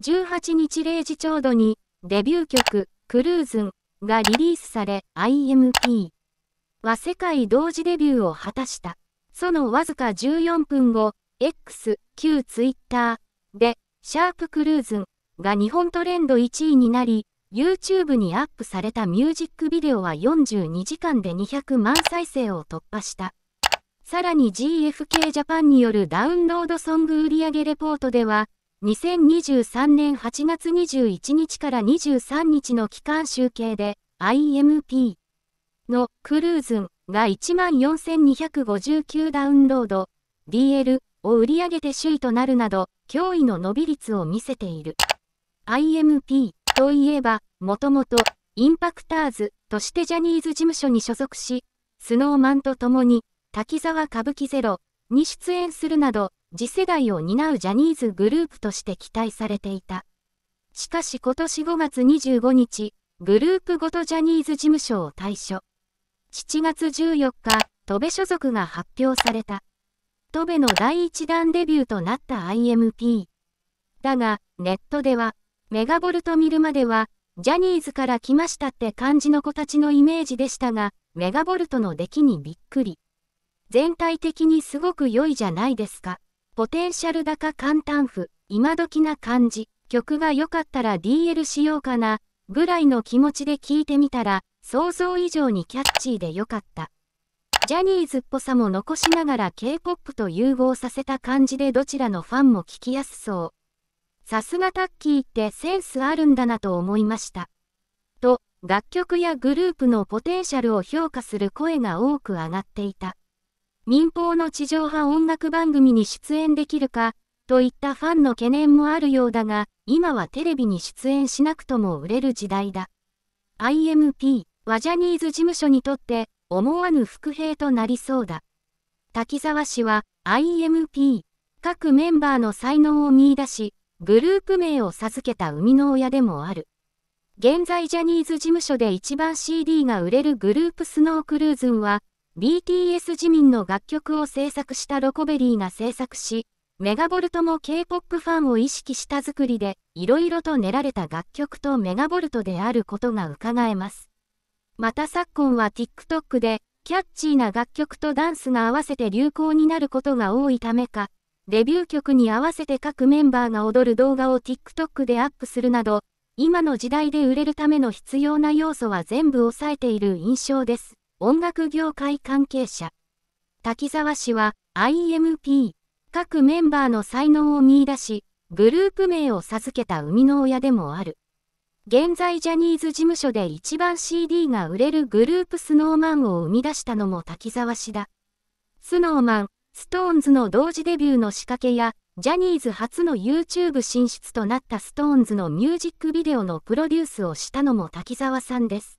18日0時ちょうどに、デビュー曲、クルーズンがリリースされ、IMP は世界同時デビューを果たした。そのわずか14分後、X、旧 Twitter で、シャープクルーズンが日本トレンド1位になり、YouTube にアップされたミュージックビデオは42時間で200万再生を突破した。さらに GFK ジャパンによるダウンロードソング売上レポートでは、2023年8月21日から23日の期間集計で IMP のクルーズンが14,259ダウンロード DL を売り上げて首位となるなど驚異の伸び率を見せている IMP といえばもともとインパクターズとしてジャニーズ事務所に所属しスノーマンと共に滝沢歌舞伎ゼロに出演するなど次世代を担うジャニーズグループとして期待されていた。しかし今年5月25日、グループごとジャニーズ事務所を退所。7月14日、戸部所属が発表された。戸部の第一弾デビューとなった IMP。だが、ネットでは、メガボルト見るまでは、ジャニーズから来ましたって感じの子たちのイメージでしたが、メガボルトの出来にびっくり。全体的にすごく良いじゃないですか。ポテンシャル高簡単譜、今時な感じ、曲が良かったら DL しようかな、ぐらいの気持ちで聴いてみたら、想像以上にキャッチーで良かった。ジャニーズっぽさも残しながら K-POP と融合させた感じでどちらのファンも聴きやすそう。さすがタッキーってセンスあるんだなと思いました。と、楽曲やグループのポテンシャルを評価する声が多く上がっていた。民放の地上波音楽番組に出演できるか、といったファンの懸念もあるようだが、今はテレビに出演しなくとも売れる時代だ。IMP はジャニーズ事務所にとって思わぬ伏兵となりそうだ。滝沢氏は IMP 各メンバーの才能を見出し、グループ名を授けた生みの親でもある。現在ジャニーズ事務所で一番 CD が売れるグループスノークルーズンは、BTS 自民の楽曲を制作したロコベリーが制作し、メガボルトも K-POP ファンを意識した作りで、いろいろと練られた楽曲とメガボルトであることが伺えます。また昨今は TikTok で、キャッチーな楽曲とダンスが合わせて流行になることが多いためか、デビュー曲に合わせて各メンバーが踊る動画を TikTok でアップするなど、今の時代で売れるための必要な要素は全部抑えている印象です。音楽業界関係者。滝沢氏は IMP、各メンバーの才能を見出し、グループ名を授けた生みの親でもある。現在ジャニーズ事務所で一番 CD が売れるグループスノーマンを生み出したのも滝沢氏だ。スノーマン、ストーンズの同時デビューの仕掛けや、ジャニーズ初の YouTube 進出となったストーンズのミュージックビデオのプロデュースをしたのも滝沢さんです。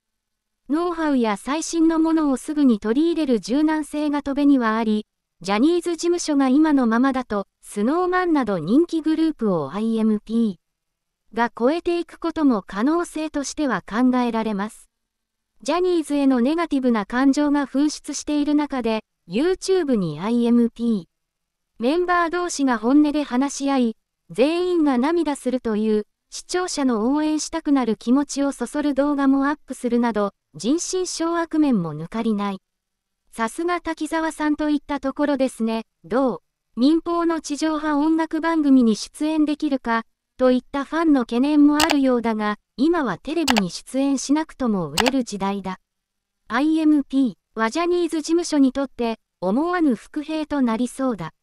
ノウハウや最新のものをすぐに取り入れる柔軟性が飛べにはあり、ジャニーズ事務所が今のままだと、スノーマンなど人気グループを IMP が超えていくことも可能性としては考えられます。ジャニーズへのネガティブな感情が噴出している中で、YouTube に IMP メンバー同士が本音で話し合い、全員が涙するという、視聴者の応援したくなる気持ちをそそる動画もアップするなど、人心掌握面も抜かりない。さすが滝沢さんといったところですね、どう、民放の地上波音楽番組に出演できるか、といったファンの懸念もあるようだが、今はテレビに出演しなくとも売れる時代だ。IMP はジャニーズ事務所にとって、思わぬ伏兵となりそうだ。